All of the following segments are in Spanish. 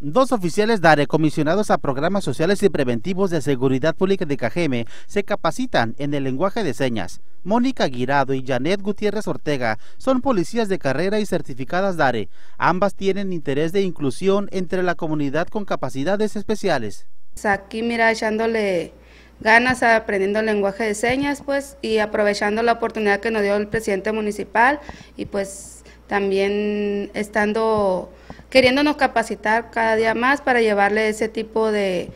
Dos oficiales DARE comisionados a programas sociales y preventivos de seguridad pública de Cajeme se capacitan en el lenguaje de señas. Mónica Guirado y Janet Gutiérrez Ortega son policías de carrera y certificadas DARE. Ambas tienen interés de inclusión entre la comunidad con capacidades especiales. Pues aquí mira, echándole ganas aprendiendo el lenguaje de señas pues y aprovechando la oportunidad que nos dio el presidente municipal y pues también estando queriéndonos capacitar cada día más para llevarle ese tipo de,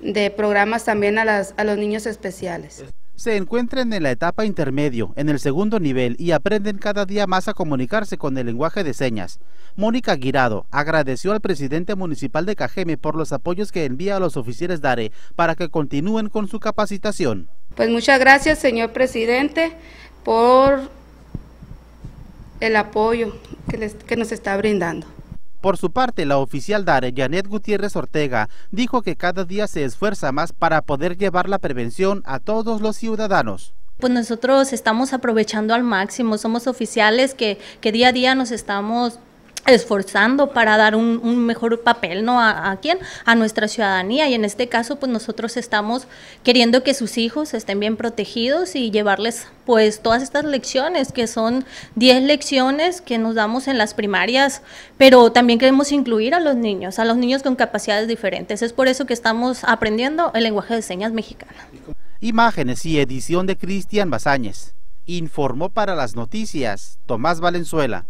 de programas también a, las, a los niños especiales. Se encuentran en la etapa intermedio, en el segundo nivel, y aprenden cada día más a comunicarse con el lenguaje de señas. Mónica Guirado agradeció al presidente municipal de Cajeme por los apoyos que envía a los oficiales DARE para que continúen con su capacitación. Pues muchas gracias, señor presidente, por el apoyo que, que nos está brindando. Por su parte, la oficial DARE, Janet Gutiérrez Ortega, dijo que cada día se esfuerza más para poder llevar la prevención a todos los ciudadanos. Pues nosotros estamos aprovechando al máximo, somos oficiales que, que día a día nos estamos esforzando para dar un, mejor papel, ¿no? ¿A, quién? A nuestra ciudadanía y en este caso pues nosotros estamos queriendo que sus hijos estén bien protegidos y llevarles pues todas estas lecciones que son 10 lecciones que nos damos en las primarias, pero también queremos incluir a los niños, a los niños con capacidades diferentes. Es por eso que estamos aprendiendo el lenguaje de señas mexicano. Imágenes y edición de Cristian Bazáñez. Informó para las noticias Tomás Valenzuela.